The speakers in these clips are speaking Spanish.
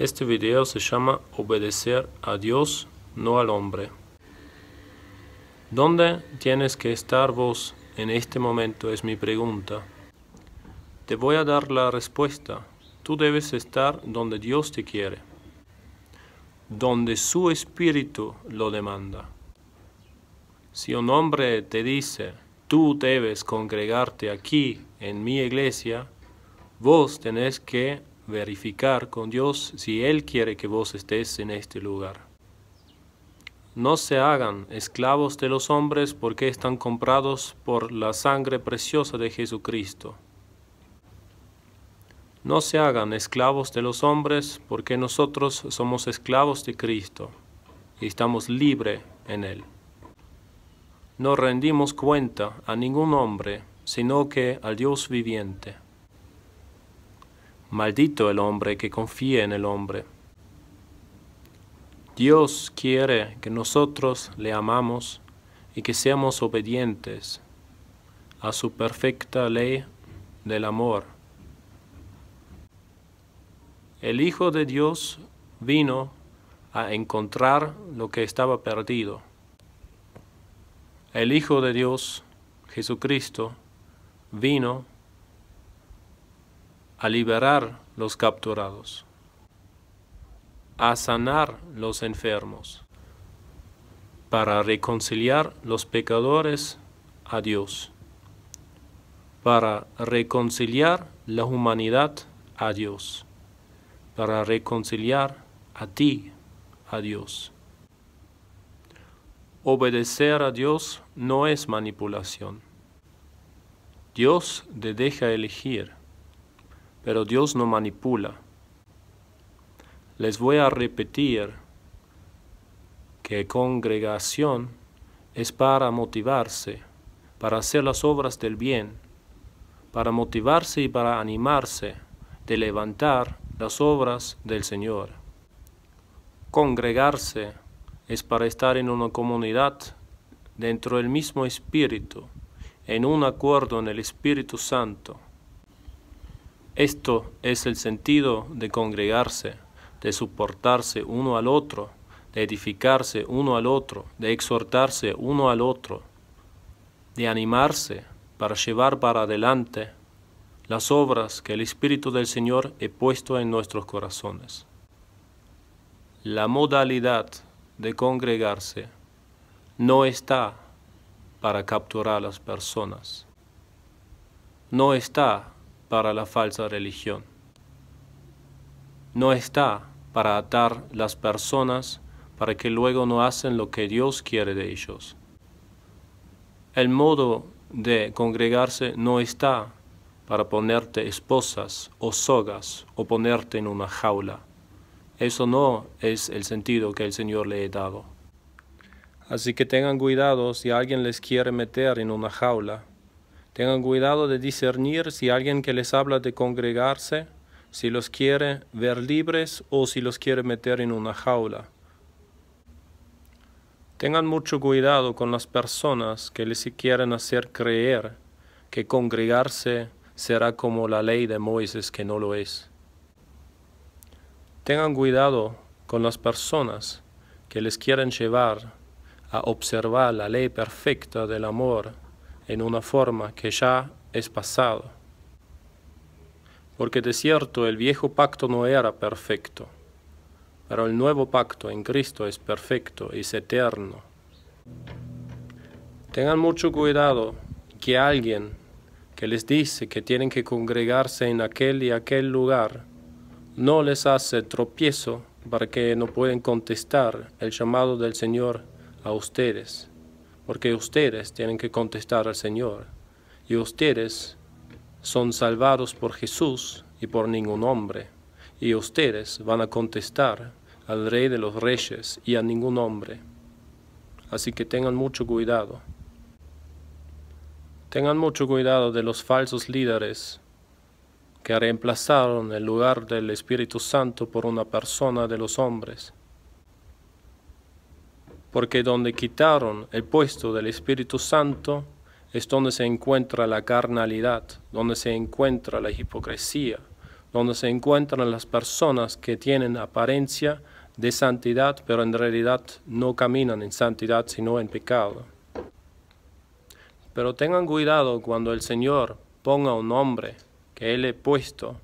Este video se llama Obedecer a Dios, no al hombre. ¿Dónde tienes que estar vos en este momento? Es mi pregunta. Te voy a dar la respuesta. Tú debes estar donde Dios te quiere, donde su espíritu lo demanda. Si un hombre te dice, tú debes congregarte aquí en mi iglesia, vos tenés que verificar con Dios si Él quiere que vos estés en este lugar. No se hagan esclavos de los hombres porque están comprados por la sangre preciosa de Jesucristo. No se hagan esclavos de los hombres porque nosotros somos esclavos de Cristo y estamos libres en Él. No rendimos cuenta a ningún hombre, sino que al Dios viviente. Maldito el hombre que confía en el hombre. Dios quiere que nosotros le amamos y que seamos obedientes a su perfecta ley del amor. El Hijo de Dios vino a encontrar lo que estaba perdido. El Hijo de Dios, Jesucristo, vino a liberar los capturados, a sanar los enfermos, para reconciliar los pecadores a Dios, para reconciliar la humanidad a Dios, para reconciliar a ti a Dios. Obedecer a Dios no es manipulación. Dios te deja elegir pero Dios no manipula. Les voy a repetir que congregación es para motivarse, para hacer las obras del bien, para motivarse y para animarse de levantar las obras del Señor. Congregarse es para estar en una comunidad dentro del mismo espíritu, en un acuerdo en el Espíritu Santo. Esto es el sentido de congregarse, de soportarse uno al otro, de edificarse uno al otro, de exhortarse uno al otro, de animarse para llevar para adelante las obras que el Espíritu del Señor ha puesto en nuestros corazones. La modalidad de congregarse no está para capturar a las personas, no está para la falsa religión. No está para atar las personas para que luego no hacen lo que Dios quiere de ellos. El modo de congregarse no está para ponerte esposas o sogas o ponerte en una jaula. Eso no es el sentido que el Señor le ha dado. Así que tengan cuidado si alguien les quiere meter en una jaula Tengan cuidado de discernir si alguien que les habla de congregarse, si los quiere ver libres o si los quiere meter en una jaula. Tengan mucho cuidado con las personas que les quieren hacer creer que congregarse será como la ley de Moisés que no lo es. Tengan cuidado con las personas que les quieren llevar a observar la ley perfecta del amor en una forma que ya es pasado. Porque de cierto el viejo pacto no era perfecto, pero el nuevo pacto en Cristo es perfecto, es eterno. Tengan mucho cuidado que alguien que les dice que tienen que congregarse en aquel y aquel lugar no les hace tropiezo para que no pueden contestar el llamado del Señor a ustedes porque ustedes tienen que contestar al Señor, y ustedes son salvados por Jesús y por ningún hombre, y ustedes van a contestar al Rey de los Reyes y a ningún hombre. Así que tengan mucho cuidado. Tengan mucho cuidado de los falsos líderes que reemplazaron el lugar del Espíritu Santo por una persona de los hombres porque donde quitaron el puesto del Espíritu Santo es donde se encuentra la carnalidad, donde se encuentra la hipocresía, donde se encuentran las personas que tienen apariencia de santidad, pero en realidad no caminan en santidad, sino en pecado. Pero tengan cuidado cuando el Señor ponga un nombre que Él ha puesto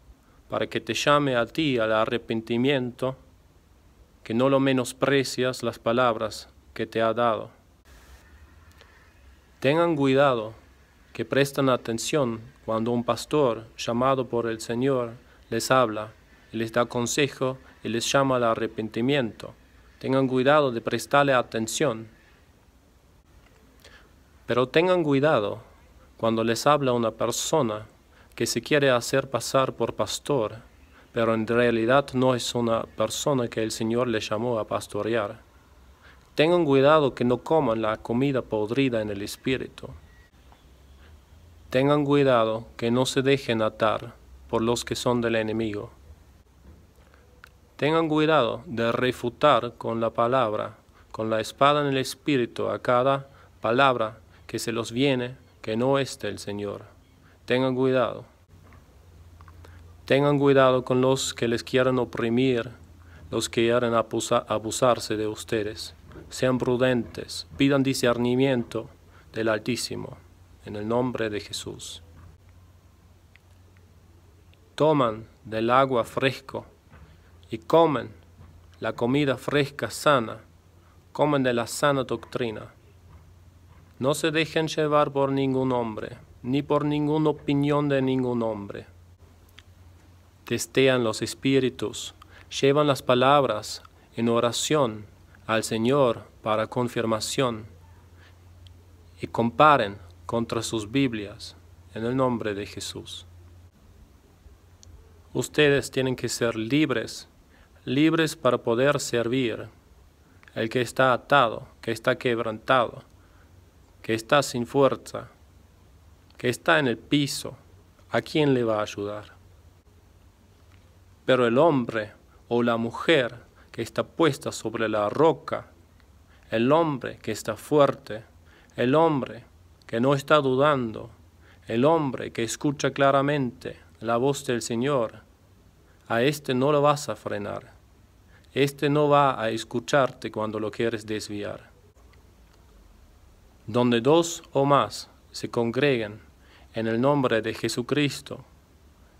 para que te llame a ti al arrepentimiento, que no lo menosprecias las palabras que te ha dado. Tengan cuidado que prestan atención cuando un pastor llamado por el Señor les habla, y les da consejo y les llama al arrepentimiento. Tengan cuidado de prestarle atención. Pero tengan cuidado cuando les habla una persona que se quiere hacer pasar por pastor, pero en realidad no es una persona que el Señor le llamó a pastorear. Tengan cuidado que no coman la comida podrida en el espíritu. Tengan cuidado que no se dejen atar por los que son del enemigo. Tengan cuidado de refutar con la palabra, con la espada en el espíritu a cada palabra que se los viene que no es del Señor. Tengan cuidado. Tengan cuidado con los que les quieran oprimir, los que quieran abusarse de ustedes sean prudentes, pidan discernimiento del Altísimo, en el nombre de Jesús. Toman del agua fresco y comen la comida fresca sana, comen de la sana doctrina. No se dejen llevar por ningún hombre, ni por ninguna opinión de ningún hombre. Testean los espíritus, llevan las palabras en oración al Señor para confirmación y comparen contra sus Biblias en el nombre de Jesús. Ustedes tienen que ser libres, libres para poder servir. El que está atado, que está quebrantado, que está sin fuerza, que está en el piso, ¿a quién le va a ayudar? Pero el hombre o la mujer que está puesta sobre la roca, el hombre que está fuerte, el hombre que no está dudando, el hombre que escucha claramente la voz del Señor. A este no lo vas a frenar. Este no va a escucharte cuando lo quieres desviar. Donde dos o más se congreguen en el nombre de Jesucristo,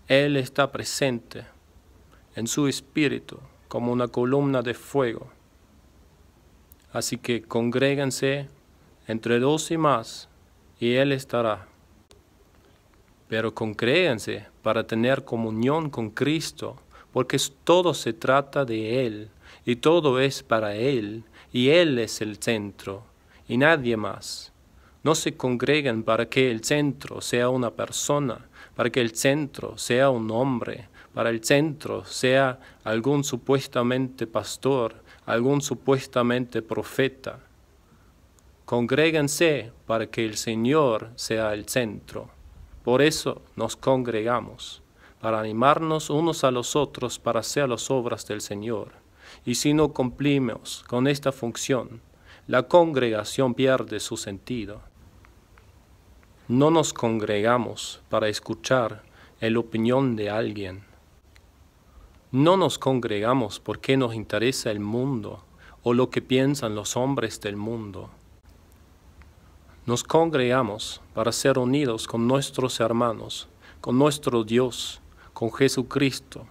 Él está presente en su espíritu como una columna de fuego. Así que congréganse entre dos y más, y Él estará. Pero congréganse para tener comunión con Cristo, porque todo se trata de Él, y todo es para Él, y Él es el centro, y nadie más. No se congregan para que el centro sea una persona, para que el centro sea un hombre, para el centro, sea algún supuestamente pastor, algún supuestamente profeta. Congréguense para que el Señor sea el centro. Por eso nos congregamos, para animarnos unos a los otros para hacer las obras del Señor. Y si no cumplimos con esta función, la congregación pierde su sentido. No nos congregamos para escuchar la opinión de alguien no nos congregamos porque nos interesa el mundo o lo que piensan los hombres del mundo. Nos congregamos para ser unidos con nuestros hermanos, con nuestro Dios, con Jesucristo,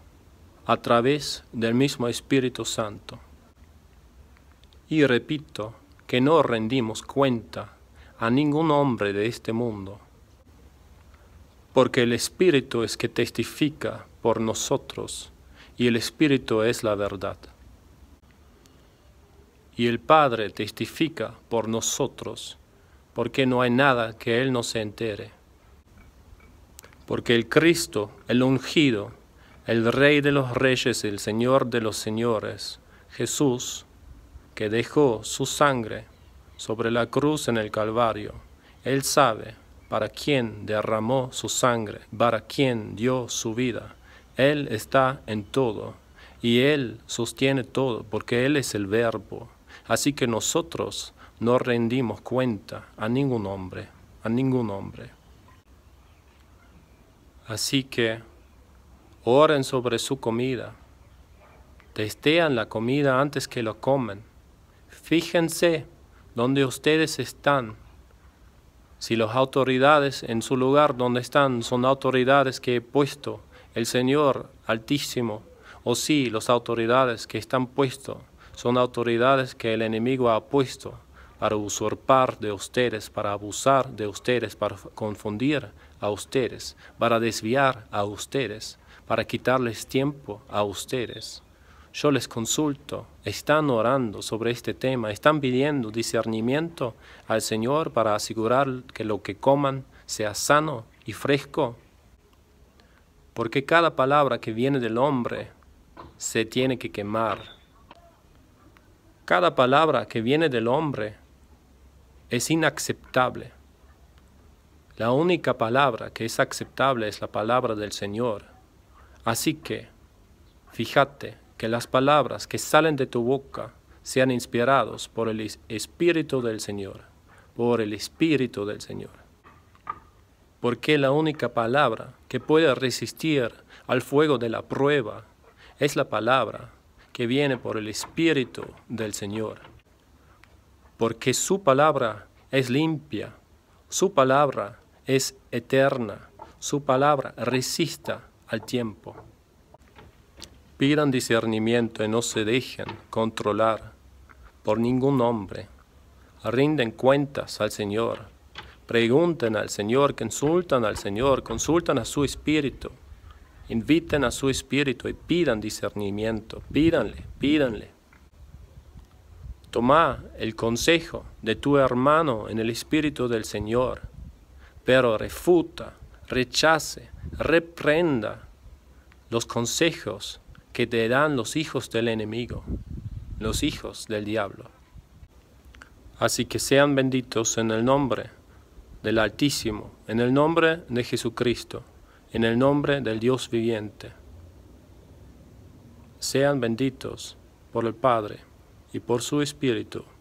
a través del mismo Espíritu Santo. Y repito que no rendimos cuenta a ningún hombre de este mundo, porque el Espíritu es que testifica por nosotros y el Espíritu es la verdad. Y el Padre testifica por nosotros, porque no hay nada que Él no se entere. Porque el Cristo, el ungido, el Rey de los Reyes, el Señor de los Señores, Jesús, que dejó su sangre sobre la cruz en el Calvario, Él sabe para quién derramó su sangre, para quién dio su vida él está en todo y Él sostiene todo porque Él es el verbo. Así que nosotros no rendimos cuenta a ningún hombre, a ningún hombre. Así que oren sobre su comida, testean la comida antes que la comen, fíjense donde ustedes están. Si las autoridades en su lugar donde están son autoridades que he puesto el Señor Altísimo, o sí, las autoridades que están puestas, son autoridades que el enemigo ha puesto para usurpar de ustedes, para abusar de ustedes, para confundir a ustedes, para desviar a ustedes, para quitarles tiempo a ustedes. Yo les consulto, están orando sobre este tema, están pidiendo discernimiento al Señor para asegurar que lo que coman sea sano y fresco porque cada palabra que viene del hombre se tiene que quemar. Cada palabra que viene del hombre es inaceptable. La única palabra que es aceptable es la palabra del Señor. Así que, fíjate que las palabras que salen de tu boca sean inspirados por el Espíritu del Señor, por el Espíritu del Señor porque la única palabra que puede resistir al fuego de la prueba es la palabra que viene por el Espíritu del Señor. Porque su palabra es limpia, su palabra es eterna, su palabra resista al tiempo. Pidan discernimiento y no se dejen controlar por ningún hombre. Rinden cuentas al Señor Pregunten al Señor, consultan al Señor, consultan a su espíritu. Inviten a su espíritu y pidan discernimiento. Pídanle, pídanle. Toma el consejo de tu hermano en el espíritu del Señor, pero refuta, rechace, reprenda los consejos que te dan los hijos del enemigo, los hijos del diablo. Así que sean benditos en el nombre del Altísimo, en el nombre de Jesucristo, en el nombre del Dios viviente. Sean benditos por el Padre y por su Espíritu